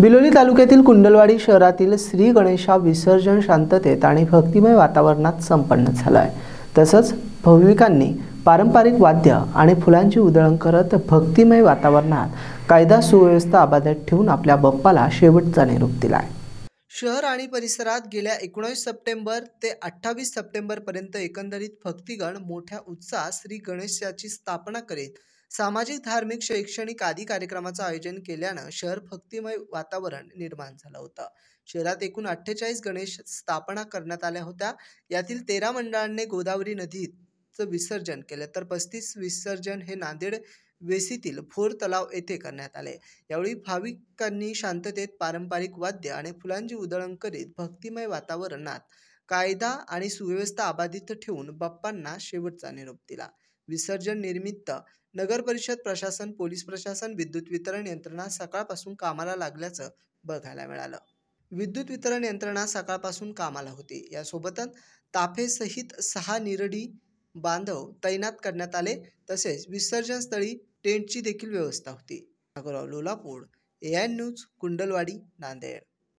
बिलोली तालुक्यातील कुंडलवाडी शहरातील श्री गणेशा विसर्जन शांततेत आणि भक्तिमय वातावरणात संपन्न झालं आहे तसंच भाविकांनी पारंपरिक वाद्य आणि फुलांची उधळण करत भक्तिमय वातावरणात कायदा सुव्यवस्था अबाधित ठेवून आपल्या बप्पाला शेवटचा निरोप दिला आहे शहर आणि परिसरात गेल्या एकोणीस सप्टेंबर ते अठ्ठावीस सप्टेंबरपर्यंत एकंदरीत भक्तिगण मोठ्या उत्साहात श्री गणेशाची स्थापना करीत सामाजिक धार्मिक शैक्षणिक आदी कार्यक्रमाचं आयोजन केल्यानं शहर भक्तिमय वातावरण निर्माण झालं होतं शहरात एकूण अठ्ठेचाळीस गणेश स्थापना करण्यात आल्या होत्या यातील तेरा मंडळांनी गोदावरी नदीचं विसर्जन केलं तर पस्तीस विसर्जन हे नांदेड वेसीतील भोर तलाव येथे करण्यात आले यावेळी भाविकांनी शांततेत पारंपरिक वाद्य आणि फुलांची उधळण करीत भक्तिमय वातावरणात कायदा आणि सुव्यवस्था अबाधित ठेवून बाप्पांना शेवटचा निरोप दिला विसर्जन निर्मित्त नगर परिषद प्रशासन पोलीस प्रशासन विद्युत वितरण यंत्रणा सकाळपासून कामाला लागल्याचं बघायला मिळालं विद्युत वितरण यंत्रणा सकाळपासून कामाला होती यासोबतच ताफेसहित सहा निरडी बांधव तैनात करण्यात आले तसेच विसर्जन स्थळी टेंटची देखील व्यवस्था होती नागोराव लोलापूर ए न्यूज कुंडलवाडी नांदेड